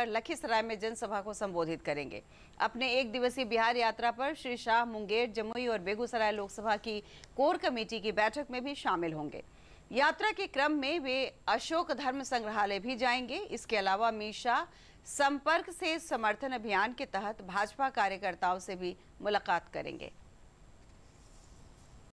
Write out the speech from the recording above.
लखीसराय में जनसभा को संबोधित करेंगे अपने एक दिवसीय बिहार यात्रा पर श्री शाह मुंगेर जमुई और बेगूसराय लोकसभा की कोर कमेटी की बैठक में भी शामिल होंगे यात्रा के क्रम में वे अशोक धर्म संग्रहालय भी जाएंगे इसके अलावा अमित संपर्क से समर्थन अभियान के तहत भाजपा कार्यकर्ताओं से भी मुलाकात करेंगे